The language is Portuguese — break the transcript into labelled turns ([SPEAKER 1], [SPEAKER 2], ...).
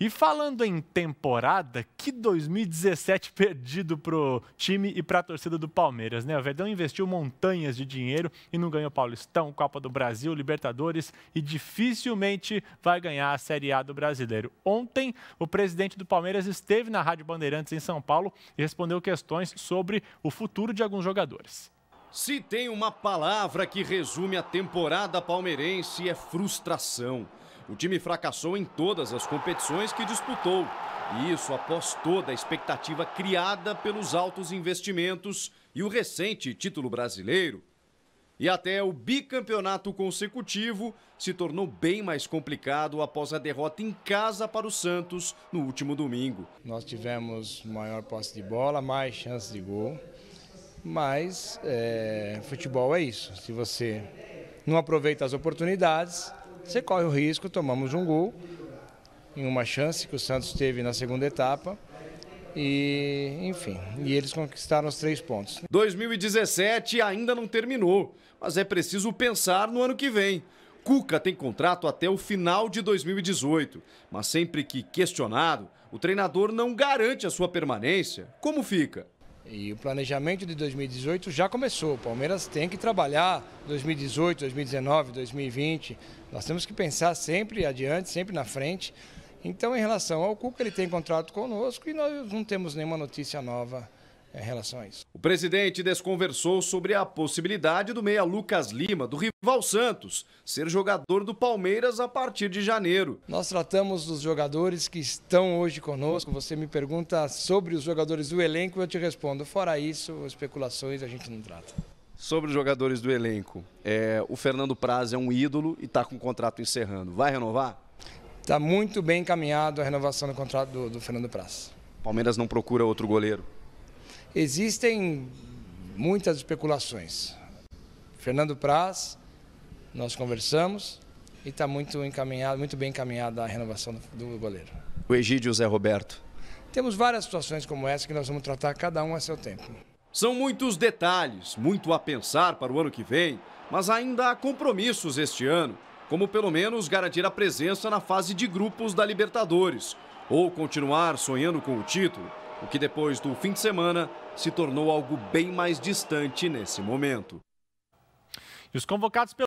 [SPEAKER 1] E falando em temporada, que 2017 perdido pro time e pra torcida do Palmeiras, né? O Verdão investiu montanhas de dinheiro e não ganhou Paulistão, Copa do Brasil, Libertadores e dificilmente vai ganhar a Série A do Brasileiro. Ontem, o presidente do Palmeiras esteve na Rádio Bandeirantes em São Paulo e respondeu questões sobre o futuro de alguns jogadores.
[SPEAKER 2] Se tem uma palavra que resume a temporada palmeirense é frustração. O time fracassou em todas as competições que disputou. E isso após toda a expectativa criada pelos altos investimentos e o recente título brasileiro. E até o bicampeonato consecutivo se tornou bem mais complicado após a derrota em
[SPEAKER 3] casa para o Santos no último domingo. Nós tivemos maior posse de bola, mais chances de gol, mas é, futebol é isso. Se você não aproveita as oportunidades, você corre o risco, tomamos um gol em uma chance que o Santos teve na segunda etapa. E, enfim, e eles conquistaram os três pontos.
[SPEAKER 2] 2017 ainda não terminou, mas é preciso pensar no ano que vem. Cuca tem contrato até o final de 2018, mas sempre que questionado, o treinador não garante a sua permanência. Como fica?
[SPEAKER 3] E o planejamento de 2018 já começou. O Palmeiras tem que trabalhar 2018, 2019, 2020. Nós temos que pensar sempre adiante, sempre na frente. Então, em relação ao Cuca, ele tem contrato conosco e nós não temos nenhuma notícia nova em é, relação a isso. O
[SPEAKER 2] presidente desconversou sobre a possibilidade do meia Lucas Lima, do rival Santos, ser jogador do Palmeiras a partir de janeiro.
[SPEAKER 3] Nós tratamos dos jogadores que estão hoje conosco. Você me pergunta sobre os jogadores do elenco, eu te respondo. Fora isso, especulações a gente não trata.
[SPEAKER 2] Sobre os jogadores do elenco, é, o Fernando Praz é um ídolo e está com o contrato encerrando. Vai renovar? Está muito bem
[SPEAKER 3] encaminhado a renovação do contrato do, do Fernando Praz.
[SPEAKER 2] Palmeiras não procura outro goleiro?
[SPEAKER 3] Existem muitas especulações. Fernando Praz, nós conversamos e está muito encaminhado, muito bem encaminhada a renovação do, do goleiro.
[SPEAKER 2] O Egídio Zé Roberto.
[SPEAKER 3] Temos várias situações como essa que nós vamos tratar cada um a seu tempo.
[SPEAKER 2] São muitos detalhes, muito a pensar para o ano que vem, mas ainda há compromissos este ano, como pelo menos garantir a presença na fase de grupos da Libertadores, ou continuar sonhando com o título o que depois do fim de semana
[SPEAKER 3] se tornou algo bem mais distante nesse momento. E os convocados pelo